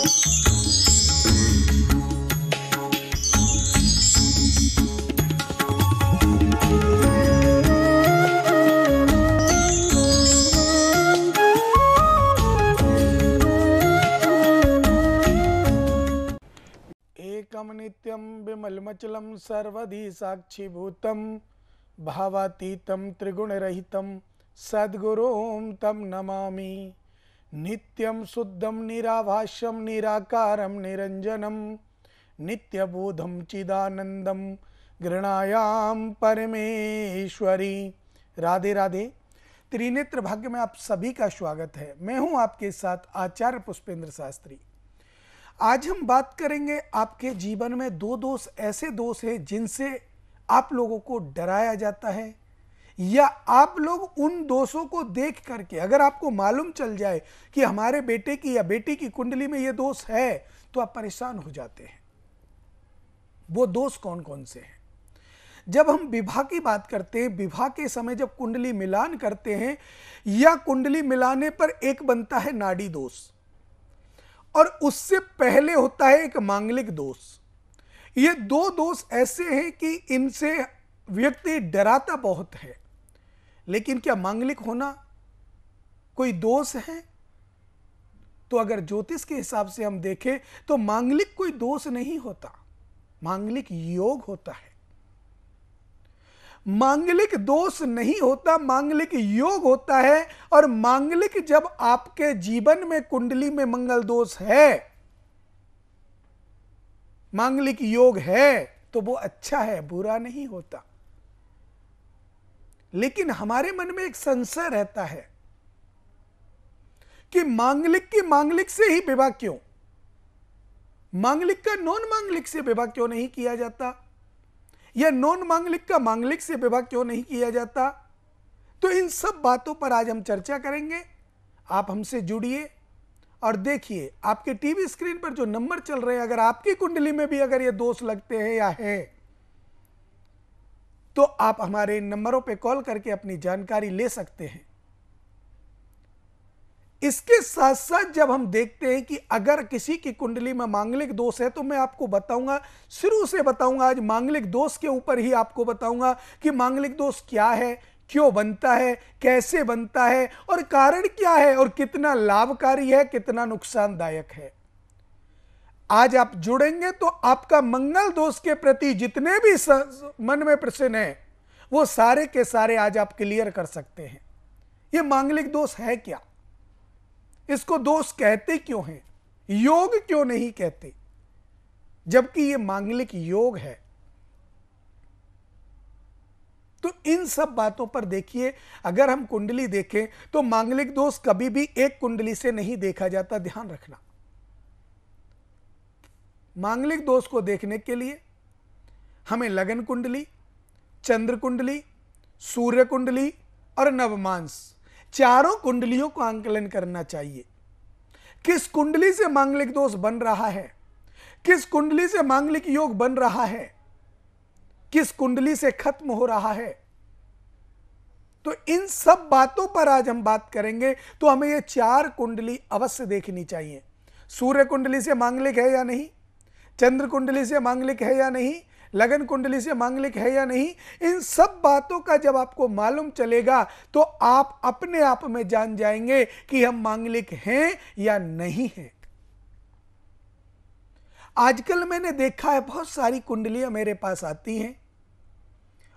विमलमचल विमलमचलं साक्षीभूत भावातीत त्रिगुणरहितं सद्गुरुं तम नमामि नित्यम शुद्धम निराभाष्यम निराकार निरंजनम नित्यबोधम चिदानंदम घृणायाम परमेश्वरी राधे राधे त्रिनेत्र भाग्य में आप सभी का स्वागत है मैं हूं आपके साथ आचार्य पुष्पेंद्र शास्त्री आज हम बात करेंगे आपके जीवन में दो दोष ऐसे दोष हैं जिनसे आप लोगों को डराया जाता है या आप लोग उन दोषों को देख करके अगर आपको मालूम चल जाए कि हमारे बेटे की या बेटी की कुंडली में ये दोष है तो आप परेशान हो जाते हैं वो दोष कौन कौन से हैं जब हम विवाह की बात करते हैं विवाह के समय जब कुंडली मिलान करते हैं या कुंडली मिलाने पर एक बनता है नाड़ी दोष और उससे पहले होता है एक मांगलिक दोष ये दो दोष ऐसे हैं कि इनसे व्यक्ति डराता बहुत है लेकिन क्या मांगलिक होना कोई दोष है तो अगर ज्योतिष के हिसाब से हम देखें तो मांगलिक कोई दोष नहीं होता मांगलिक योग होता है मांगलिक दोष नहीं होता मांगलिक योग होता है और मांगलिक जब आपके जीवन में कुंडली में मंगल दोष है मांगलिक योग है तो वो अच्छा है बुरा नहीं होता लेकिन हमारे मन में एक संशय रहता है कि मांगलिक की मांगलिक से ही विवाह क्यों मांगलिक का नॉन मांगलिक से विवाह क्यों नहीं किया जाता या नॉन मांगलिक का मांगलिक से विवाह क्यों नहीं किया जाता तो इन सब बातों पर आज हम चर्चा करेंगे आप हमसे जुड़िए और देखिए आपके टीवी स्क्रीन पर जो नंबर चल रहे हैं अगर आपकी कुंडली में भी अगर ये दोष लगते हैं या है तो आप हमारे इन नंबरों पर कॉल करके अपनी जानकारी ले सकते हैं इसके साथ साथ जब हम देखते हैं कि अगर किसी की कुंडली में मांगलिक दोष है तो मैं आपको बताऊंगा शुरू से बताऊंगा आज मांगलिक दोष के ऊपर ही आपको बताऊंगा कि मांगलिक दोष क्या है क्यों बनता है कैसे बनता है और कारण क्या है और कितना लाभकारी है कितना नुकसानदायक है आज आप जुड़ेंगे तो आपका मंगल दोष के प्रति जितने भी मन में प्रश्न है वो सारे के सारे आज आप क्लियर कर सकते हैं ये मांगलिक दोष है क्या इसको दोष कहते क्यों हैं योग क्यों नहीं कहते जबकि ये मांगलिक योग है तो इन सब बातों पर देखिए अगर हम कुंडली देखें तो मांगलिक दोष कभी भी एक कुंडली से नहीं देखा जाता ध्यान रखना मांगलिक दोष को देखने के लिए हमें लगन कुंडली चंद्र कुंडली सूर्य कुंडली और नवमांस चारों कुंडलियों को आंकलन करना चाहिए किस कुंडली से मांगलिक दोष बन रहा है किस कुंडली से मांगलिक योग बन रहा है किस कुंडली से खत्म हो रहा है तो इन सब बातों पर आज हम बात करेंगे तो हमें ये चार कुंडली अवश्य देखनी चाहिए सूर्य कुंडली से मांगलिक है या नहीं चंद्र कुंडली से मांगलिक है या नहीं लगन कुंडली से मांगलिक है या नहीं इन सब बातों का जब आपको मालूम चलेगा तो आप अपने आप में जान जाएंगे कि हम मांगलिक हैं या नहीं हैं आजकल मैंने देखा है बहुत सारी कुंडलियां मेरे पास आती हैं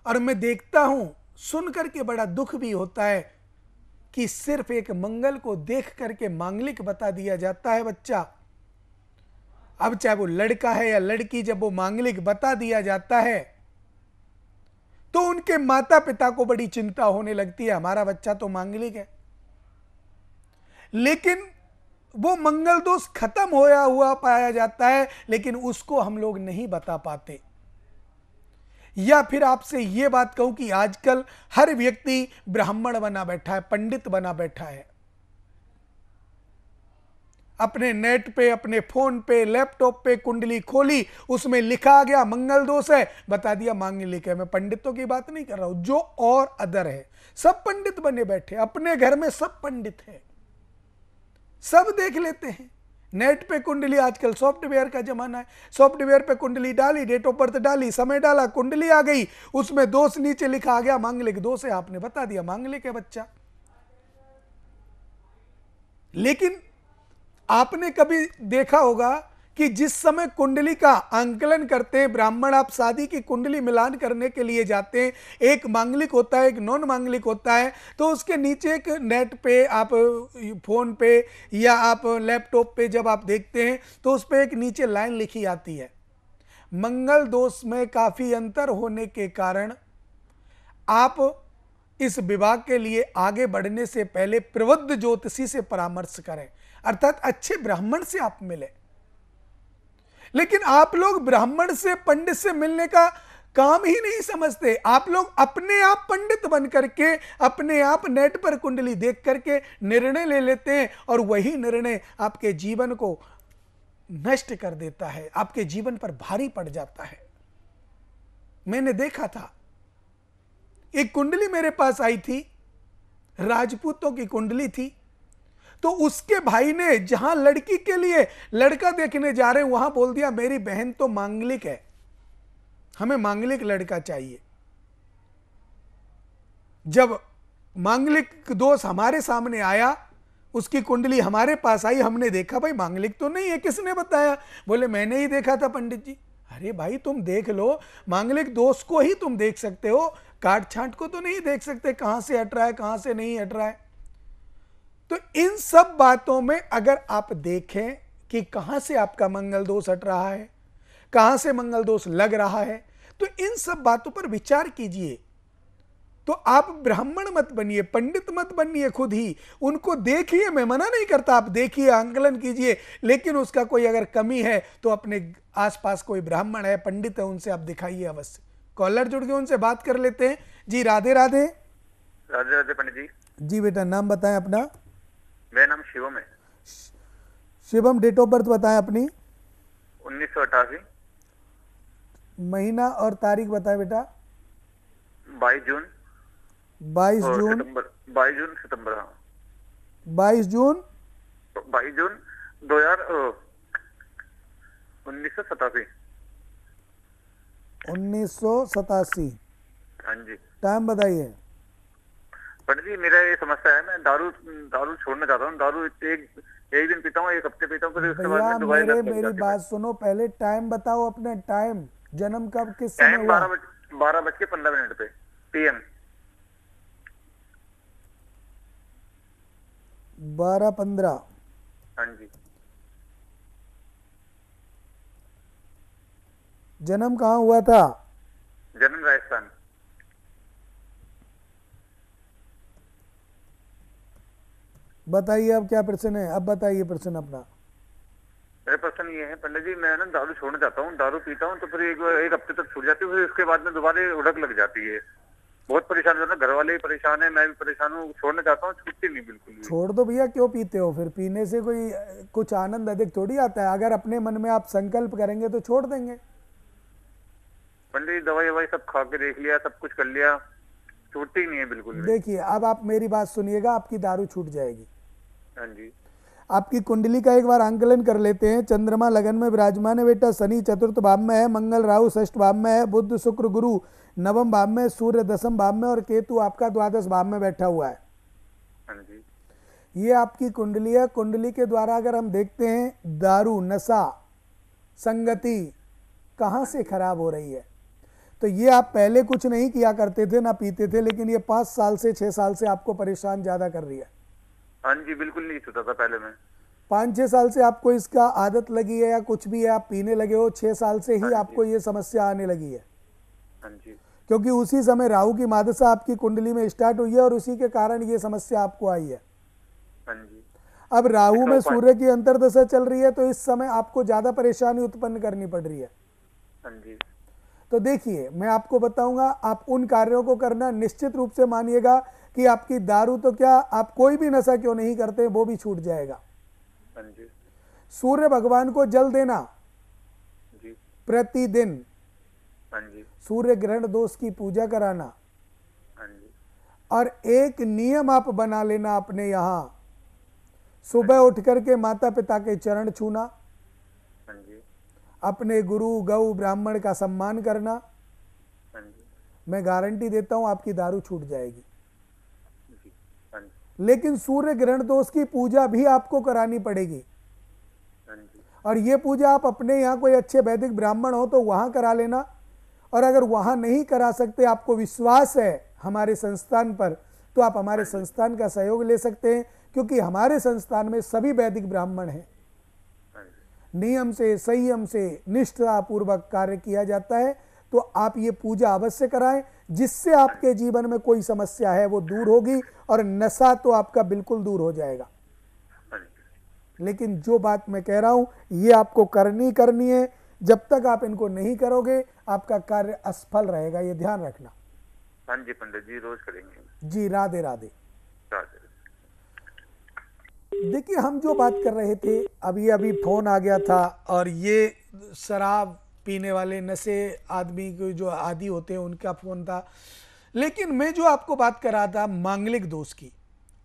और मैं देखता हूं सुनकर के बड़ा दुख भी होता है कि सिर्फ एक मंगल को देख करके मांगलिक बता दिया जाता है बच्चा अब चाहे वो लड़का है या लड़की जब वो मांगलिक बता दिया जाता है तो उनके माता पिता को बड़ी चिंता होने लगती है हमारा बच्चा तो मांगलिक है लेकिन वो मंगल दोष खत्म होया हुआ पाया जाता है लेकिन उसको हम लोग नहीं बता पाते या फिर आपसे यह बात कहूं कि आजकल हर व्यक्ति ब्राह्मण बना बैठा है पंडित बना बैठा है अपने नेट पे अपने फोन पे लैपटॉप पे कुंडली खोली उसमें लिखा गया मंगल दोष है बता दिया मांगलिक है मैं पंडितों की बात नहीं कर रहा हूं जो और अदर है सब पंडित बने बैठे अपने घर में सब पंडित है सब देख लेते हैं नेट पे कुंडली आजकल सॉफ्टवेयर का जमाना है सॉफ्टवेयर पे कुंडली डाली डेट ऑफ बर्थ डाली समय डाला कुंडली आ गई उसमें दोष नीचे लिखा आ गया मांगलिक दोष है आपने बता दिया मांगलिक है बच्चा लेकिन आपने कभी देखा होगा कि जिस समय कुंडली का आंकलन करते हैं ब्राह्मण आप शादी की कुंडली मिलान करने के लिए जाते हैं एक मांगलिक होता है एक नॉन मांगलिक होता है तो उसके नीचे एक नेट पे आप फोन पे या आप लैपटॉप पे जब आप देखते हैं तो उस पर एक नीचे लाइन लिखी आती है मंगल दोष में काफ़ी अंतर होने के कारण आप इस विभाग के लिए आगे बढ़ने से पहले प्रबुद्ध ज्योतिषी से परामर्श करें अर्थात अच्छे ब्राह्मण से आप मिले लेकिन आप लोग ब्राह्मण से पंडित से मिलने का काम ही नहीं समझते आप लोग अपने आप पंडित बन करके अपने आप नेट पर कुंडली देख करके निर्णय ले लेते हैं और वही निर्णय आपके जीवन को नष्ट कर देता है आपके जीवन पर भारी पड़ जाता है मैंने देखा था एक कुंडली मेरे पास आई थी राजपूतों की कुंडली थी तो उसके भाई ने जहां लड़की के लिए लड़का देखने जा रहे वहां बोल दिया मेरी बहन तो मांगलिक है हमें मांगलिक लड़का चाहिए जब मांगलिक दोष हमारे सामने आया उसकी कुंडली हमारे पास आई हमने देखा भाई मांगलिक तो नहीं है किसने बताया बोले मैंने ही देखा था पंडित जी अरे भाई तुम देख लो मांगलिक दोष को ही तुम देख सकते हो काट छांट को तो नहीं देख सकते कहां से हट रहा है कहां से नहीं हट रहा है तो इन सब बातों में अगर आप देखें कि कहां से आपका मंगल दोष हट रहा है कहां से मंगल दोष लग रहा है तो इन सब बातों पर विचार कीजिए तो आप ब्राह्मण मत बनिए पंडित मत बनिए खुद ही उनको देखिए मैं मना नहीं करता आप देखिए आंकलन कीजिए लेकिन उसका कोई अगर कमी है तो अपने आसपास कोई ब्राह्मण है पंडित है उनसे आप दिखाइए अवश्य कॉलर जुड़ के उनसे बात कर लेते हैं जी राधे राधे राधे राधे पंडित जी जी बेटा नाम बताएं अपना मेरा नाम शिवम है शिवम डेट ऑफ बर्थ बताएं अपनी उन्नीस महीना और तारीख बताएं बेटा बाईस जून बाईस जून बाईस जून सितंबर हाँ। बाईस जून बाईस जून दो हजार उन्नीस सौ सतासी उन्नीस सौ सतासी हाँ जी टाइम बताइए पंडित जी मेरा ये समस्या है मैं दारू दारू छोड़ना चाहता हूँ दारू एक एक दिन पीता हूँ एक हफ्ते पीता हूँ फिर उसके बाद मेरे मेरी बात सुनो पहले टाइम बताओ अपने टाइम जन्म कब किस समय हुआ बारह बज के पंद्रह मिनट पे पीएम बारह पंद्रह हाँ जी जन्म कहाँ हुआ था जन्म राजस्थान बताइए अब क्या प्रश्न है अब बताइए प्रश्न अपना मेरा प्रश्न ये है पंडित जी मैं ना दारू छोड़ना चाहता हूँ दारू पीता हूँ तो फिर एक एक हफ्ते तक छूट जाती है फिर उसके बाद में दोबारा उड़क लग जाती है बहुत परेशान होता है घर वाले परेशान है मैं भी परेशान हूँ छोड़ना चाहता हूँ छूटती नहीं बिल्कुल छोड़ दो भैया क्यों पीते हो फिर पीने से कोई कुछ आनंद अधिक थोड़ी आता है अगर अपने मन में आप संकल्प करेंगे तो छोड़ देंगे पंडित जी दवाई ववाई सब खा के देख लिया सब कुछ कर लिया छूटती नहीं है बिल्कुल देखिए अब आप मेरी बात सुनिएगा आपकी दारू छूट जाएगी हाँ जी आपकी कुंडली का एक बार आंकलन कर लेते हैं चंद्रमा लगन में विराजमान है बेटा शनि चतुर्थ भाव में है मंगल राहु षष्ठ भाव में है बुद्ध शुक्र गुरु नवम भाव में सूर्य दसम भाव में और केतु आपका द्वादश भाव में बैठा हुआ है हाँ ये आपकी कुंडली है कुंडली के द्वारा अगर हम देखते हैं दारू नशा संगति कहाँ से खराब हो रही है तो ये आप पहले कुछ नहीं किया करते थे ना पीते थे लेकिन ये पांच साल से छह साल से आपको परेशान ज्यादा कर रही है हाँ जी बिल्कुल नहीं छूता था पहले मैं पांच छह साल से आपको इसका आदत लगी है या कुछ भी है आप पीने लगे हो छह साल से ही हाँ आपको ये समस्या आने लगी है हाँ क्योंकि उसी समय राहु की मादशा आपकी कुंडली में स्टार्ट हुई है और उसी के कारण ये समस्या आपको आई है हाँ अब राहु में सूर्य की अंतरदशा चल रही है तो इस समय आपको ज्यादा परेशानी उत्पन्न करनी पड़ रही है तो देखिए मैं आपको बताऊंगा आप उन कार्यों को करना निश्चित रूप से मानिएगा कि आपकी दारू तो क्या आप कोई भी नशा क्यों नहीं करते वो भी छूट जाएगा हाँ सूर्य भगवान को जल देना प्रतिदिन हाँ सूर्य ग्रहण दोष की पूजा कराना हाँ और एक नियम आप बना लेना अपने यहां सुबह उठ करके माता पिता के चरण छूना अपने गुरु गौ ब्राह्मण का सम्मान करना हाँ मैं गारंटी देता हूं आपकी दारू छूट जाएगी हाँ लेकिन सूर्य ग्रहण दोष तो की पूजा भी आपको करानी पड़ेगी हाँ और ये पूजा आप अपने यहाँ कोई अच्छे वैदिक ब्राह्मण हो तो वहाँ करा लेना और अगर वहाँ नहीं करा सकते आपको विश्वास है हमारे संस्थान पर तो आप हमारे संस्थान का सहयोग ले सकते हैं क्योंकि हमारे संस्थान में सभी वैदिक ब्राह्मण हैं नियम से संयम से पूर्वक कार्य किया जाता है तो आप ये पूजा अवश्य कराएं जिससे आपके जीवन में कोई समस्या है वो दूर होगी और नशा तो आपका बिल्कुल दूर हो जाएगा लेकिन जो बात मैं कह रहा हूं ये आपको करनी करनी है जब तक आप इनको नहीं करोगे आपका कार्य असफल रहेगा ये ध्यान रखना हाँ जी पंडित जी रोज करेंगे जी राधे राधे राधे देखिए हम जो बात कर रहे थे अभी अभी फ़ोन आ गया था और ये शराब पीने वाले नशे आदमी के जो आदि होते हैं उनका फ़ोन था लेकिन मैं जो आपको बात कर रहा था मांगलिक दोष की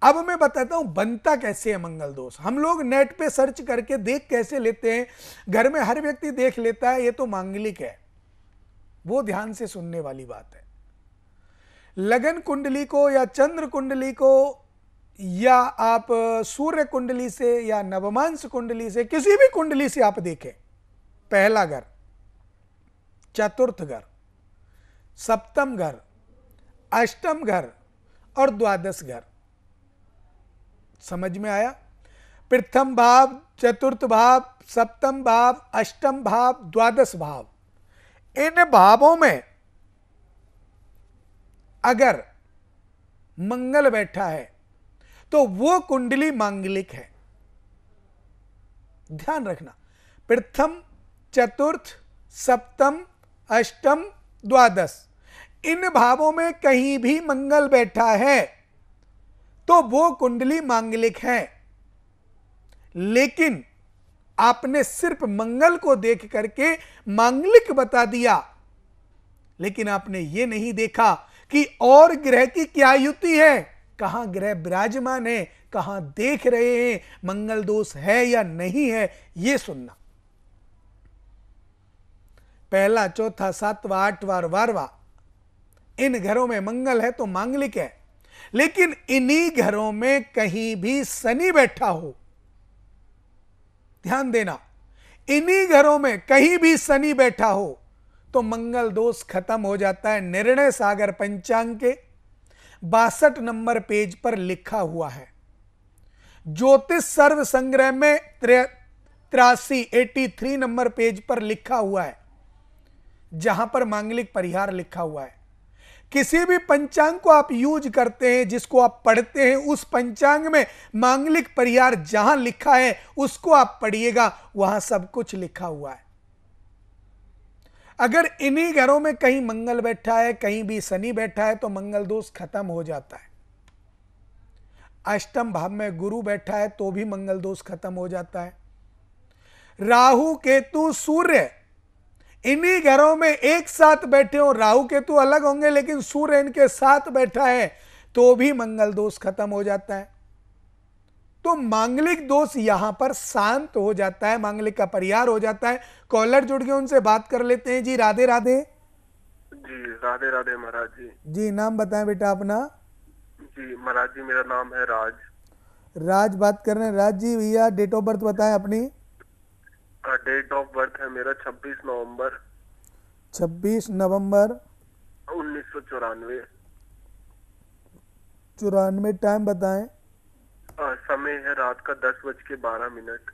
अब मैं बताता हूं बनता कैसे है मंगल दोष हम लोग नेट पे सर्च करके देख कैसे लेते हैं घर में हर व्यक्ति देख लेता है ये तो मांगलिक है वो ध्यान से सुनने वाली बात है लगन कुंडली को या चंद्र कुंडली को या आप सूर्य कुंडली से या नवमांश कुंडली से किसी भी कुंडली से आप देखें पहला घर चतुर्थ घर सप्तम घर अष्टम घर और द्वादश घर समझ में आया प्रथम भाव चतुर्थ भाव सप्तम भाव अष्टम भाव द्वादश भाव इन भावों में अगर मंगल बैठा है तो वो कुंडली मांगलिक है ध्यान रखना प्रथम चतुर्थ सप्तम अष्टम द्वादश इन भावों में कहीं भी मंगल बैठा है तो वो कुंडली मांगलिक है लेकिन आपने सिर्फ मंगल को देख करके मांगलिक बता दिया लेकिन आपने यह नहीं देखा कि और ग्रह की क्या युति है कहाँ ग्रह विराजमान है कहाँ देख रहे हैं मंगल दोष है या नहीं है ये सुनना पहला चौथा सातवा आठवा बारवा इन घरों में मंगल है तो मांगलिक है लेकिन इन्हीं घरों में कहीं भी शनि बैठा हो ध्यान देना इन्हीं घरों में कहीं भी शनि बैठा हो तो मंगल दोष खत्म हो जाता है निर्णय सागर पंचांग के बासठ नंबर पेज पर लिखा हुआ है ज्योतिष सर्व संग्रह में त्रासी एटी थ्री नंबर पेज पर लिखा हुआ है जहां पर मांगलिक परिहार लिखा हुआ है किसी भी पंचांग को आप यूज करते हैं जिसको आप पढ़ते हैं उस पंचांग में मांगलिक परिहार जहां लिखा है उसको आप पढ़िएगा वहां सब कुछ लिखा हुआ है अगर इन्हीं घरों में कहीं मंगल बैठा है कहीं भी शनि बैठा है तो मंगल दोष खत्म हो जाता है अष्टम भाव में गुरु बैठा है तो भी मंगल दोष खत्म हो जाता है राहु केतु सूर्य इन्हीं घरों में एक साथ बैठे हो राहु केतु अलग होंगे लेकिन सूर्य इनके साथ बैठा है तो भी मंगल दोष खत्म हो जाता है तो मांगलिक दोष यहां पर शांत हो जाता है मांगलिक का परिहार हो जाता है कॉलर जुड़ के उनसे बात कर लेते हैं जी राधे राधे जी राधे राधे महाराज जी जी नाम बताएं बेटा अपना जी महाराज जी मेरा नाम है राज राज बात कर रहे हैं राज जी भैया डेट ऑफ बर्थ बताएं अपनी डेट ऑफ बर्थ है मेरा 26 नवंबर 26 नवंबर उन्नीस सौ चौरानवे चौरानवे टाइम बताएं आ, समय है रात का दस बज के बारह मिनट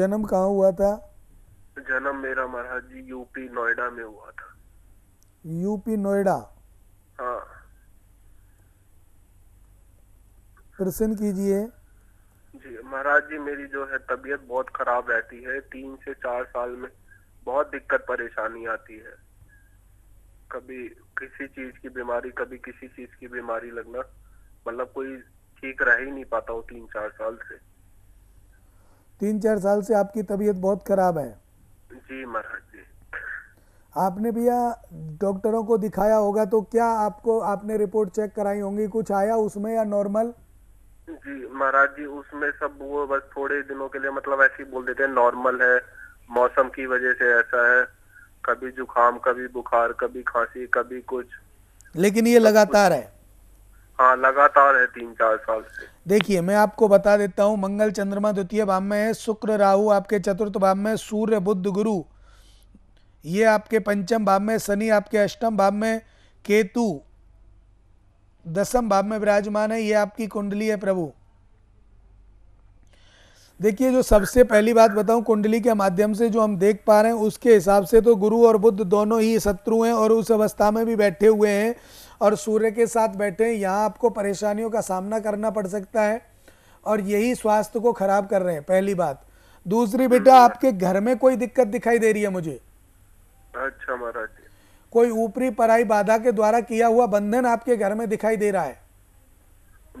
जन्म कहाँ हुआ था जन्म मेरा महाराज जी यूपी नोएडा में हुआ था यूपी नोएडा हाँ प्रश्न कीजिए जी महाराज जी मेरी जो है तबीयत बहुत खराब रहती है तीन से चार साल में बहुत दिक्कत परेशानी आती है कभी किसी चीज की बीमारी कभी किसी चीज की बीमारी लगना मतलब कोई ठीक रह ही नहीं पाता हूँ तीन चार साल से तीन चार साल से आपकी तबीयत बहुत खराब है जी महाराज जी आपने भैया डॉक्टरों को दिखाया होगा तो क्या आपको आपने रिपोर्ट चेक कराई होंगी कुछ आया उसमें या नॉर्मल जी महाराज जी उसमें सब वो बस थोड़े दिनों के लिए मतलब ऐसे ही बोल देते हैं नॉर्मल है मौसम की वजह से ऐसा है कभी जुखाम कभी बुखार कभी खांसी कभी कुछ लेकिन ये लगातार है हाँ लगातार है तीन चार साल से देखिए मैं आपको बता देता हूँ मंगल चंद्रमा द्वितीय भाव में है शुक्र राहु आपके चतुर्थ भाव में सूर्य बुद्ध गुरु ये आपके पंचम भाव में शनि आपके अष्टम भाव में केतु दसम भाव में विराजमान है ये आपकी कुंडली है प्रभु देखिए जो सबसे पहली बात बताऊं कुंडली के माध्यम से जो हम देख पा रहे हैं उसके हिसाब से तो गुरु और बुद्ध दोनों ही शत्रु हैं और उस अवस्था में भी बैठे हुए हैं और सूर्य के साथ बैठे हैं यहाँ आपको परेशानियों का सामना करना पड़ सकता है और यही स्वास्थ्य को खराब कर रहे हैं पहली बात दूसरी बेटा हम्म। आपके घर में कोई दिक्कत दिखाई दे रही है मुझे अच्छा महाराज कोई ऊपरी पराई बाधा के द्वारा किया हुआ बंधन आपके घर में दिखाई दे रहा है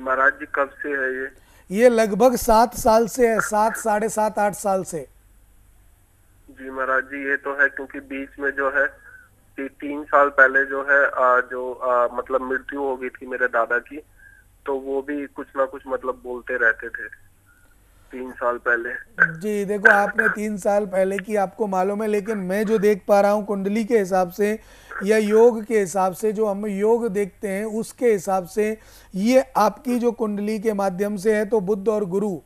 महाराज जी कब से है ये ये लगभग सात साल से है सात साढ़े सात आठ साल से जी महाराज जी ये तो है क्योंकि बीच में जो है ती, तीन साल पहले जो है आ, जो आ, मतलब मृत्यु हो गई थी मेरे दादा की तो वो भी कुछ ना कुछ मतलब बोलते रहते थे तीन साल पहले जी देखो आपने तीन साल पहले की आपको मालूम है लेकिन मैं जो देख पा रहा हूँ कुंडली के हिसाब से या योग के हिसाब से जो हम योग देखते हैं उसके हिसाब से ये आपकी जो कुंडली के माध्यम से है तो बुद्ध और गुरु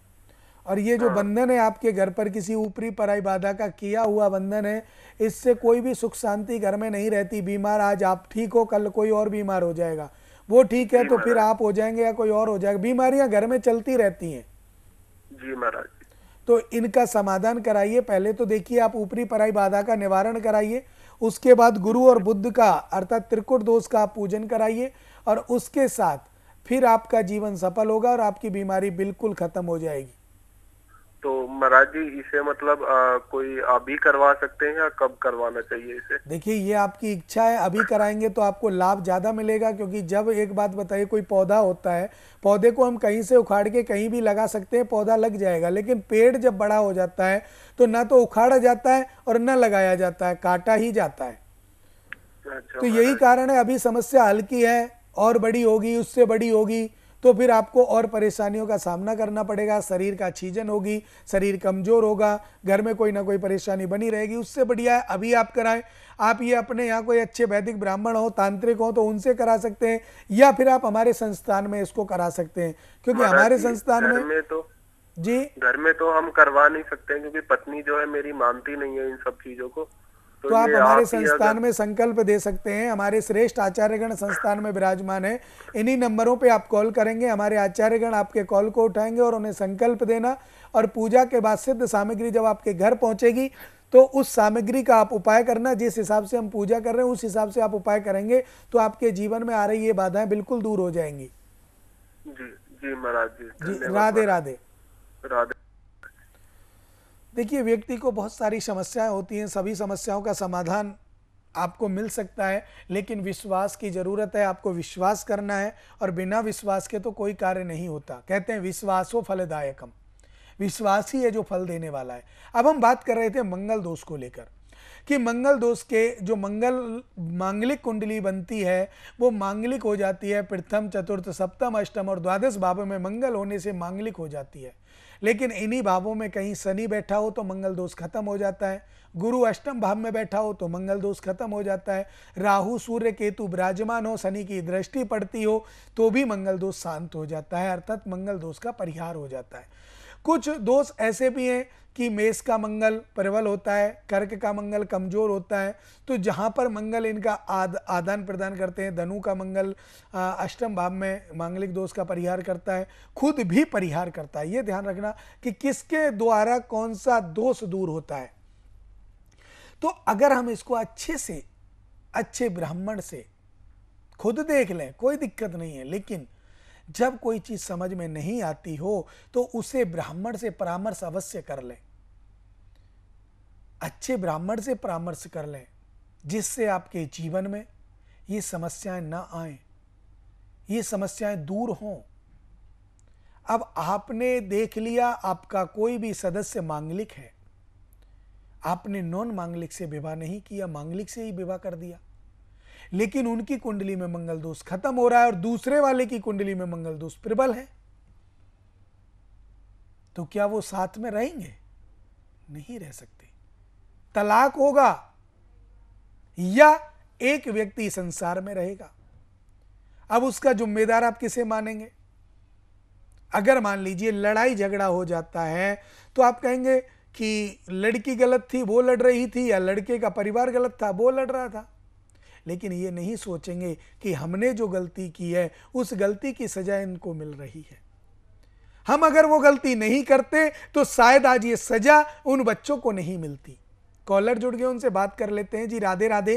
और ये जो हाँ। बंधन है आपके घर पर किसी ऊपरी पराई बाधा का किया हुआ बंधन है इससे कोई भी सुख शांति घर में नहीं रहती बीमार आज आप ठीक हो कल कोई और बीमार हो जाएगा वो ठीक है तो फिर आप हो जाएंगे या कोई और हो जाएगा बीमारियां घर में चलती रहती हैं जी महाराज तो इनका समाधान कराइए पहले तो देखिए आप ऊपरी पराई बाधा का निवारण कराइए उसके बाद गुरु और बुद्ध का अर्थात त्रिकुट दोष का आप पूजन कराइए और उसके साथ फिर आपका जीवन सफल होगा और आपकी बीमारी बिल्कुल खत्म हो जाएगी तो महाराज जी इसे मतलब आ, कोई अभी करवा सकते हैं या कब करवाना चाहिए इसे देखिए ये आपकी इच्छा है अभी कराएंगे तो आपको लाभ ज़्यादा मिलेगा क्योंकि जब एक बात बताइए कोई पौधा होता है पौधे को हम कहीं से उखाड़ के कहीं भी लगा सकते हैं पौधा लग जाएगा लेकिन पेड़ जब बड़ा हो जाता है तो ना तो उखाड़ा जाता है और न लगाया जाता है काटा ही जाता है अच्छा, तो यही कारण है अभी समस्या हल्की है और बड़ी होगी उससे बड़ी होगी तो फिर आपको और परेशानियों का सामना करना पड़ेगा शरीर का छीजन होगी शरीर कमज़ोर होगा घर में कोई ना कोई परेशानी बनी रहेगी उससे बढ़िया है अभी आप कराएं आप ये अपने यहाँ कोई अच्छे वैदिक ब्राह्मण हो तांत्रिक हो तो उनसे करा सकते हैं या फिर आप हमारे संस्थान में इसको करा सकते हैं क्योंकि हाँ, हमारे संस्थान में तो जी घर में तो हम करवा नहीं सकते क्योंकि पत्नी जो है मेरी मानती नहीं है इन सब चीजों को तो, तो, आप हमारे संस्थान में संकल्प दे सकते हैं हमारे श्रेष्ठ आचार्यगण संस्थान में विराजमान है इन्हीं नंबरों पे आप कॉल करेंगे हमारे आचार्यगण आपके कॉल को उठाएंगे और उन्हें संकल्प देना और पूजा के बाद सिद्ध सामग्री जब आपके घर पहुंचेगी तो उस सामग्री का आप उपाय करना जिस हिसाब से हम पूजा कर रहे हैं उस हिसाब से आप उपाय करेंगे तो आपके जीवन में आ रही ये बाधाएं बिल्कुल दूर हो जाएंगी जी जी महाराज जी राधे राधे राधे देखिए व्यक्ति को बहुत सारी समस्याएं होती हैं सभी समस्याओं का समाधान आपको मिल सकता है लेकिन विश्वास की ज़रूरत है आपको विश्वास करना है और बिना विश्वास के तो कोई कार्य नहीं होता कहते हैं विश्वास हो फलदायकम विश्वास ही है जो फल देने वाला है अब हम बात कर रहे थे मंगल दोष को लेकर कि मंगल दोष के जो मंगल मांगलिक कुंडली बनती है वो मांगलिक हो जाती है प्रथम चतुर्थ सप्तम अष्टम और द्वादश भाव में मंगल होने से मांगलिक हो जाती है लेकिन इन्हीं भावों में कहीं शनि बैठा हो तो मंगल दोष खत्म हो जाता है गुरु अष्टम भाव में बैठा हो तो मंगल दोष खत्म हो जाता है राहु सूर्य केतु विराजमान हो शनि की दृष्टि पड़ती हो तो भी मंगल दोष शांत हो जाता है अर्थात मंगल दोष का परिहार हो जाता है कुछ दोष ऐसे भी हैं कि मेष का मंगल प्रबल होता है कर्क का मंगल कमजोर होता है तो जहाँ पर मंगल इनका आद, आदान प्रदान करते हैं धनु का मंगल अष्टम भाव में मांगलिक दोष का परिहार करता है खुद भी परिहार करता है ये ध्यान रखना कि किसके द्वारा कौन सा दोष दूर होता है तो अगर हम इसको अच्छे से अच्छे ब्राह्मण से खुद देख लें कोई दिक्कत नहीं है लेकिन जब कोई चीज़ समझ में नहीं आती हो तो उसे ब्राह्मण से परामर्श अवश्य कर लें अच्छे ब्राह्मण से परामर्श कर लें जिससे आपके जीवन में ये समस्याएं ना आए ये समस्याएं दूर हों अब आपने देख लिया आपका कोई भी सदस्य मांगलिक है आपने नॉन मांगलिक से विवाह नहीं किया मांगलिक से ही विवाह कर दिया लेकिन उनकी कुंडली में मंगल दोष खत्म हो रहा है और दूसरे वाले की कुंडली में मंगल दोष प्रबल है तो क्या वो साथ में रहेंगे नहीं रह सकते तलाक होगा या एक व्यक्ति संसार में रहेगा अब उसका जिम्मेदार आप किसे मानेंगे अगर मान लीजिए लड़ाई झगड़ा हो जाता है तो आप कहेंगे कि लड़की गलत थी वो लड़ रही थी या लड़के का परिवार गलत था वो लड़ रहा था लेकिन ये नहीं सोचेंगे कि हमने जो गलती की है उस गलती की सजा इनको मिल रही है हम अगर वो गलती नहीं करते तो शायद आज ये सजा उन बच्चों को नहीं मिलती कॉलर जुड़ गए उनसे बात कर लेते हैं जी राधे राधे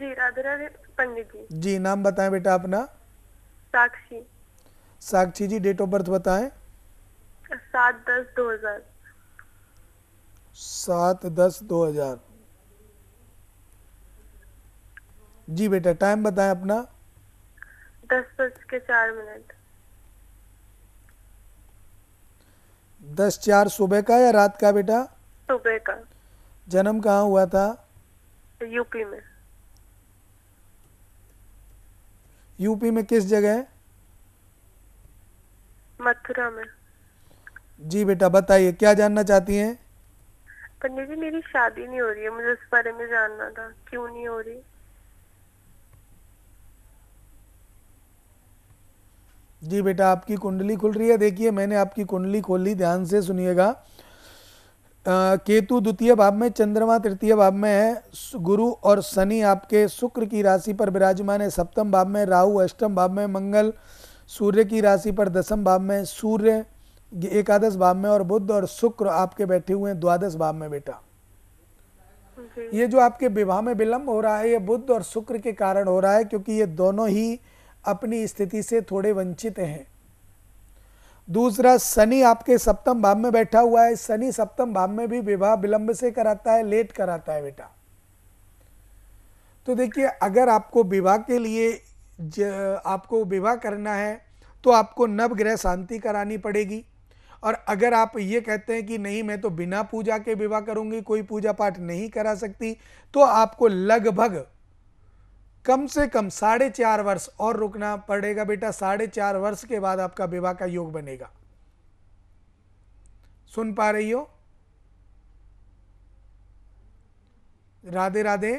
जी राधे राधे पंडित जी जी नाम बताएं बेटा अपना Sakshi Sakshi ji date of birth बताएं सात दस दो हजार सात दस दो हजार जी बेटा टाइम बताएं अपना दस बज के चार मिनट दस चार सुबह का या रात का बेटा सुबह का जन्म कहाँ हुआ था यूपी में यूपी में किस जगह मथुरा में जी बेटा बताइए क्या जानना चाहती हैं पंडित जी मेरी शादी नहीं हो रही है मुझे उस बारे में जानना था क्यों नहीं हो रही जी बेटा आपकी कुंडली खुल रही है देखिए मैंने आपकी कुंडली खोली ध्यान से सुनिएगा केतु द्वितीय भाव में चंद्रमा तृतीय भाव में है गुरु और शनि आपके शुक्र की राशि पर विराजमान है सप्तम भाव में राहु अष्टम भाव में मंगल सूर्य की राशि पर दसम भाव में सूर्य एकादश भाव में और बुद्ध और शुक्र आपके बैठे हुए हैं द्वादश भाव में बेटा ये जो आपके विवाह में विलंब हो रहा है ये बुद्ध और शुक्र के कारण हो रहा है क्योंकि ये दोनों ही अपनी स्थिति से थोड़े वंचित हैं दूसरा शनि आपके सप्तम भाव में बैठा हुआ है शनि सप्तम भाव में भी विवाह विलंब से कराता है लेट कराता है बेटा तो देखिए अगर आपको विवाह के लिए आपको विवाह करना है तो आपको नवग्रह शांति करानी पड़ेगी और अगर आप ये कहते हैं कि नहीं मैं तो बिना पूजा के विवाह करूंगी कोई पूजा पाठ नहीं करा सकती तो आपको लगभग कम से कम साढ़े चार वर्ष और रुकना पड़ेगा बेटा साढ़े चार वर्ष के बाद आपका विवाह का योग बनेगा सुन पा रही हो राधे राधे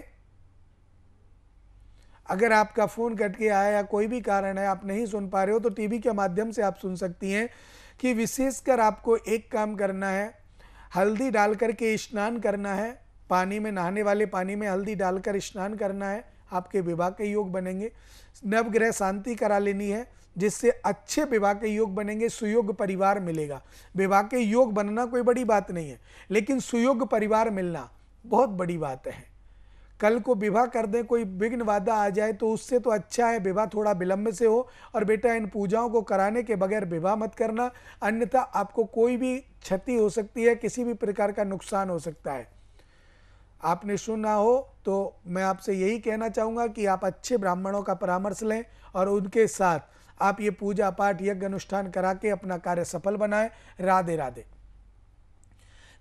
अगर आपका फ़ोन कट के आया या कोई भी कारण है आप नहीं सुन पा रहे हो तो टीवी के माध्यम से आप सुन सकती हैं कि विशेषकर आपको एक काम करना है हल्दी डालकर के स्नान करना है पानी में नहाने वाले पानी में हल्दी डालकर स्नान करना है आपके विवाह के योग बनेंगे नवग्रह शांति करा लेनी है जिससे अच्छे विवाह के योग बनेंगे सुयोग परिवार मिलेगा विवाह के योग बनना कोई बड़ी बात नहीं है लेकिन सुयोग परिवार मिलना बहुत बड़ी बात है कल को विवाह कर दें कोई विघ्न वादा आ जाए तो उससे तो अच्छा है विवाह थोड़ा विलंब से हो और बेटा इन पूजाओं को कराने के बगैर विवाह मत करना अन्यथा आपको कोई भी क्षति हो सकती है किसी भी प्रकार का नुकसान हो सकता है आपने सुना हो तो मैं आपसे यही कहना चाहूँगा कि आप अच्छे ब्राह्मणों का परामर्श लें और उनके साथ आप ये पूजा पाठ यज्ञ अनुष्ठान करा के अपना कार्य सफल बनाएं राधे राधे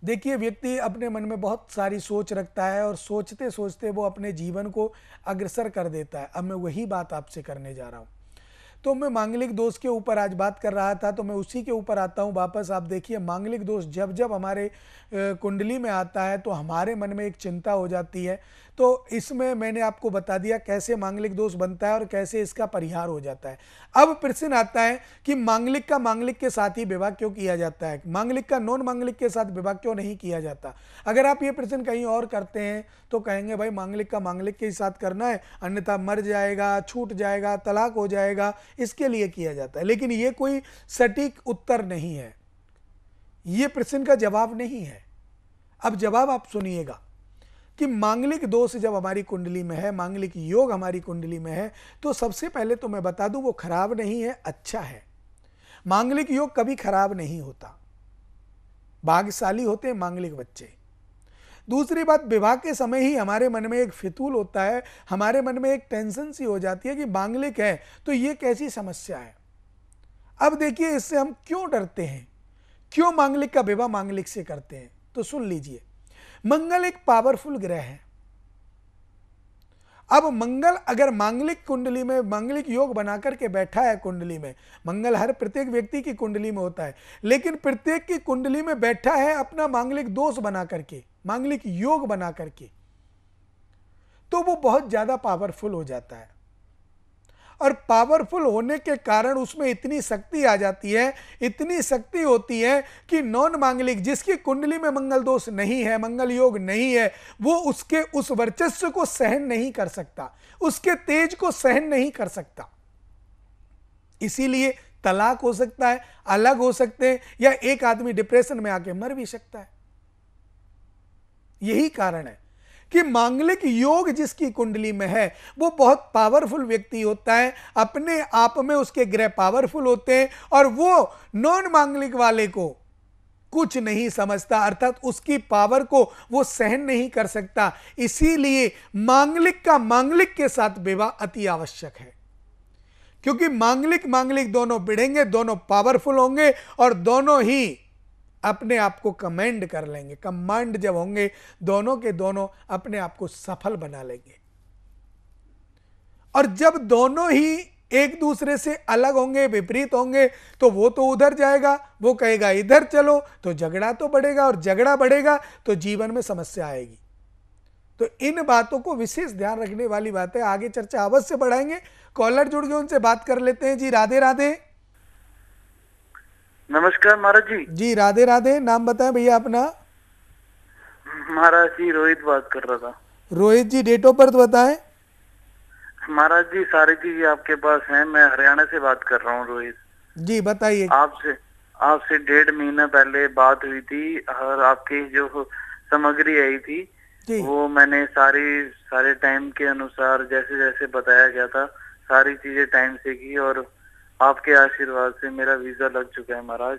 देखिए व्यक्ति अपने मन में बहुत सारी सोच रखता है और सोचते सोचते वो अपने जीवन को अग्रसर कर देता है अब मैं वही बात आपसे करने जा रहा हूँ तो मैं मांगलिक दोष के ऊपर आज बात कर रहा था तो मैं उसी के ऊपर आता हूँ वापस आप देखिए मांगलिक दोष जब जब हमारे कुंडली में आता है तो हमारे मन में एक चिंता हो जाती है तो इसमें मैंने आपको बता दिया कैसे मांगलिक दोष बनता है और कैसे इसका परिहार हो जाता है अब प्रश्न आता है कि मांगलिक का मांगलिक के साथ ही विवाह क्यों किया जाता है मांगलिक का नॉन मांगलिक के साथ विवाह क्यों नहीं किया जाता अगर आप ये प्रश्न कहीं और करते हैं तो कहेंगे भाई मांगलिक का मांगलिक के साथ करना है अन्यथा मर जाएगा छूट जाएगा तलाक हो जाएगा इसके लिए किया जाता है लेकिन ये कोई सटीक उत्तर नहीं है ये प्रश्न का जवाब नहीं है अब जवाब आप सुनिएगा कि मांगलिक दोष जब हमारी कुंडली में है मांगलिक योग हमारी कुंडली में है तो सबसे पहले तो मैं बता दूं वो खराब नहीं है अच्छा है मांगलिक योग कभी खराब नहीं होता भाग्यशाली होते हैं मांगलिक बच्चे दूसरी बात विवाह के समय ही हमारे मन में एक फितूल होता है हमारे मन में एक टेंशन सी हो जाती है कि मांगलिक है तो ये कैसी समस्या है अब देखिए इससे हम क्यों डरते हैं क्यों मांगलिक का विवाह मांगलिक से करते हैं तो सुन लीजिए मंगल एक पावरफुल ग्रह है अब मंगल अगर मांगलिक कुंडली में मांगलिक योग बना करके बैठा है कुंडली में मंगल हर प्रत्येक व्यक्ति की कुंडली में होता है लेकिन प्रत्येक की कुंडली में बैठा है अपना मांगलिक दोष बना करके मांगलिक योग बना करके तो वो बहुत ज़्यादा पावरफुल हो जाता है और पावरफुल होने के कारण उसमें इतनी शक्ति आ जाती है इतनी शक्ति होती है कि नॉन मांगलिक जिसकी कुंडली में मंगल दोष नहीं है मंगल योग नहीं है वो उसके उस वर्चस्व को सहन नहीं कर सकता उसके तेज को सहन नहीं कर सकता इसीलिए तलाक हो सकता है अलग हो सकते हैं या एक आदमी डिप्रेशन में आके मर भी सकता है यही कारण है कि मांगलिक योग जिसकी कुंडली में है वो बहुत पावरफुल व्यक्ति होता है अपने आप में उसके ग्रह पावरफुल होते हैं और वो नॉन मांगलिक वाले को कुछ नहीं समझता अर्थात उसकी पावर को वो सहन नहीं कर सकता इसीलिए मांगलिक का मांगलिक के साथ विवाह अति आवश्यक है क्योंकि मांगलिक मांगलिक दोनों बिड़ेंगे दोनों पावरफुल होंगे और दोनों ही अपने आप को कमेंड कर लेंगे कमांड जब होंगे दोनों के दोनों अपने आप को सफल बना लेंगे और जब दोनों ही एक दूसरे से अलग होंगे विपरीत होंगे तो वो तो उधर जाएगा वो कहेगा इधर चलो तो झगड़ा तो बढ़ेगा और झगड़ा बढ़ेगा तो जीवन में समस्या आएगी तो इन बातों को विशेष ध्यान रखने वाली बात है आगे चर्चा अवश्य बढ़ाएंगे कॉलर जुड़ गए उनसे बात कर लेते हैं जी राधे राधे नमस्कार महाराज जी जी राधे राधे नाम बताएं भैया अपना महाराज जी रोहित बात कर रहा था Rohit ji date of birth बताए महाराज जी सारी चीजें आपके पास है मैं हरियाणा से बात कर रहा हूँ रोहित जी बताइए आपसे आपसे डेढ़ महीना पहले बात हुई थी और आपकी जो सामग्री आई थी वो मैंने सारी सारे टाइम के अनुसार जैसे जैसे बताया गया था सारी चीजें टाइम से की और आपके आशीर्वाद से मेरा वीजा लग चुका है महाराज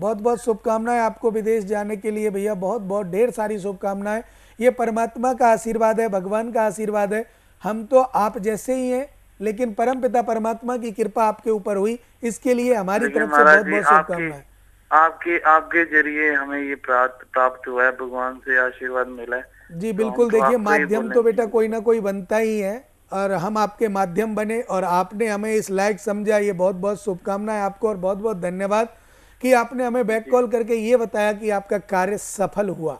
बहुत बहुत शुभकामनाएं आपको विदेश जाने के लिए भैया बहुत बहुत ढेर सारी शुभकामनाएं ये परमात्मा का आशीर्वाद है भगवान का आशीर्वाद है हम तो आप जैसे ही हैं लेकिन परम पिता परमात्मा की कृपा आपके ऊपर हुई इसके लिए हमारी तरफ से बहुत बहुत शुभकामनाएं आपके आपके जरिए हमें ये प्राप्त हुआ है भगवान से आशीर्वाद मिला है जी तो बिल्कुल तो देखिए माध्यम तो बेटा कोई ना कोई बनता ही है और हम आपके माध्यम बने और आपने हमें इस लायक समझा ये बहुत बहुत शुभकामनाएं आपको और बहुत बहुत धन्यवाद कि आपने हमें बैक कॉल करके ये बताया कि आपका कार्य सफल हुआ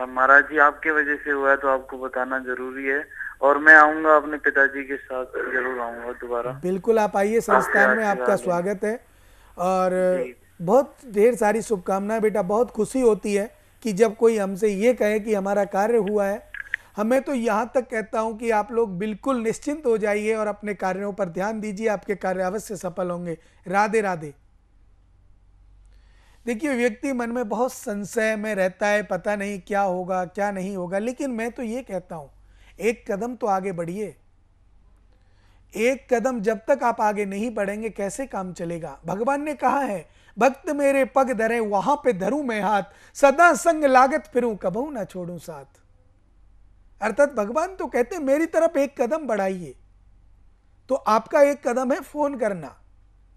महाराज जी आपके वजह से हुआ है तो आपको बताना जरूरी है और मैं आऊंगा अपने पिताजी के साथ जरूर आऊंगा दोबारा बिल्कुल आप आइए संस्थान में आपका स्वागत है और बहुत ढेर सारी शुभकामनाएं बेटा बहुत खुशी होती है कि जब कोई हमसे ये कहे कि हमारा कार्य हुआ है हमें तो यहाँ तक कहता हूँ कि आप लोग बिल्कुल निश्चिंत हो जाइए और अपने कार्यों पर ध्यान दीजिए आपके कार्य अवश्य सफल होंगे राधे राधे देखिए व्यक्ति मन में बहुत संशय में रहता है पता नहीं क्या होगा क्या नहीं होगा लेकिन मैं तो ये कहता हूँ एक कदम तो आगे बढ़िए एक कदम जब तक आप आगे नहीं बढ़ेंगे कैसे काम चलेगा भगवान ने कहा है भक्त मेरे पग धरे वहां पे धरू मैं हाथ सदा संग लागत फिरूं कबू ना छोड़ू साथ अर्थात भगवान तो कहते मेरी तरफ एक कदम बढ़ाइए तो आपका एक कदम है फोन करना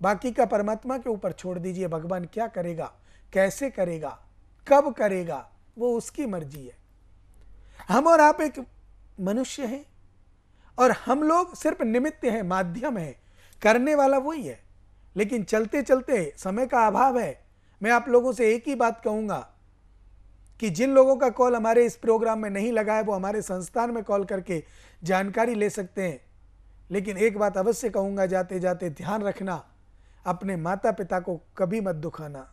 बाकी का परमात्मा के ऊपर छोड़ दीजिए भगवान क्या करेगा कैसे करेगा कब करेगा वो उसकी मर्जी है हम और आप एक मनुष्य हैं और हम लोग सिर्फ निमित्त हैं माध्यम है करने वाला वही है लेकिन चलते चलते समय का अभाव है मैं आप लोगों से एक ही बात कहूंगा कि जिन लोगों का कॉल हमारे इस प्रोग्राम में नहीं लगा है वो हमारे संस्थान में कॉल करके जानकारी ले सकते हैं लेकिन एक बात अवश्य कहूंगा जाते जाते ध्यान रखना अपने माता पिता को कभी मत दुखाना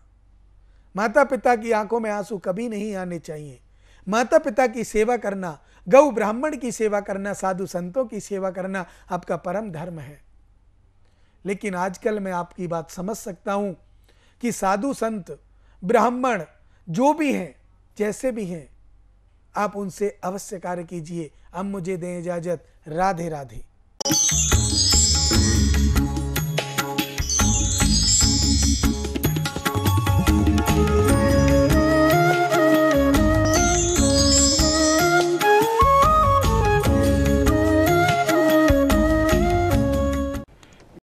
माता पिता की आंखों में आंसू कभी नहीं आने चाहिए माता पिता की सेवा करना गौ ब्राह्मण की सेवा करना साधु संतों की सेवा करना आपका परम धर्म है लेकिन आजकल मैं आपकी बात समझ सकता हूं कि साधु संत ब्राह्मण जो भी हैं जैसे भी हैं आप उनसे अवश्य कार्य कीजिए अब मुझे दें इजाजत राधे राधे